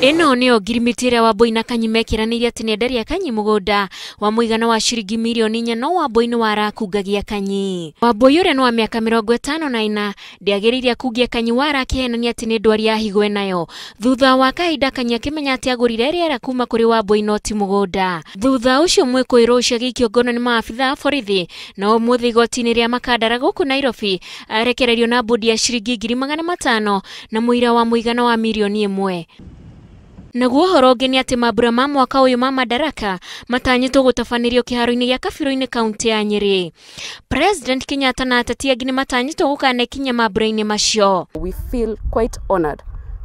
ĩno nĩyo ngirimĩtĩ ĩrĩa wambũi na kanyi mekĩranĩire atĩ nĩ enderia kanyi mũgũnda wa mũigana wa ciringi mirioni inya no wambũi nĩ warakungagia kanyi wambũi ũrĩa nĩ wa mĩaka mĩrongo ĩtano na ina ĩna ndĩagĩrĩire akungia kanyi warakĩhenania atĩ nĩ ndwari ya higo ĩnayo thutha wa kahinda kanyi akĩmenya atĩ agũrire rĩera kuma kũrĩ wambũi no ti mũgũnda thutha ũcio mwĩkũĩrwo ũcio agĩikio ngono nĩ maabitha a borithi na ũmũthĩ igoti-inĩ rĩa makandara gũkũ nairobi arekererio na mbũndi ya ciringi ngiri magana matano na mũira wa mũigana wa mirioni ĩmwe naguo ũhoro ũngĩ nĩ atĩ mambura ma mwaka ũyũ ma madaraka matanyĩtwo gũtabanĩrio kĩharo ini gĩa kabirũ ini kaũntĩ ya nyeri president kenyatta na ateti angĩ nĩ matanyĩtwo gũkana ikinya mambura ini macio we feel quite honored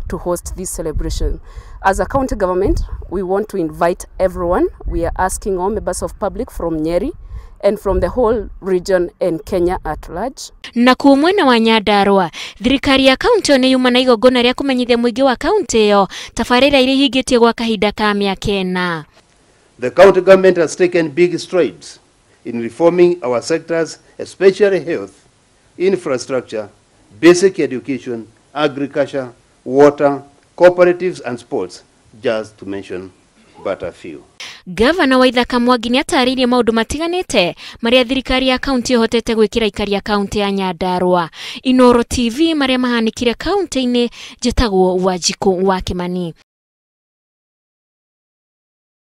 to host this celebration as a county government we want to invite everyone we are asking all members of public from nyeri and from the whole region and Kenya at large na kuu mwena wa nyandarua thirikari ya kaunti ĩyo nĩ yuma na igongona rĩa kũmenyithia mũingĩ wa kaunti ĩyo tabarĩra iria ihingĩtie gwa kahinda ka mĩaka ĩna the county government has taken big strides in reforming our sectors especially health infrastructure basic education agriculture water cooperatives and sports just to mention but a few Gavana wa Ithaka Mwangi nĩ atarĩirie maũndũ matiganĩte maria thirikari ya kaunti hotete gwĩkĩra ikari ya kaunti ya nyandarwa inoro TV marĩa mahanĩkire kaunti-inĩ njĩtagwo Wanjikũ wa Kimani.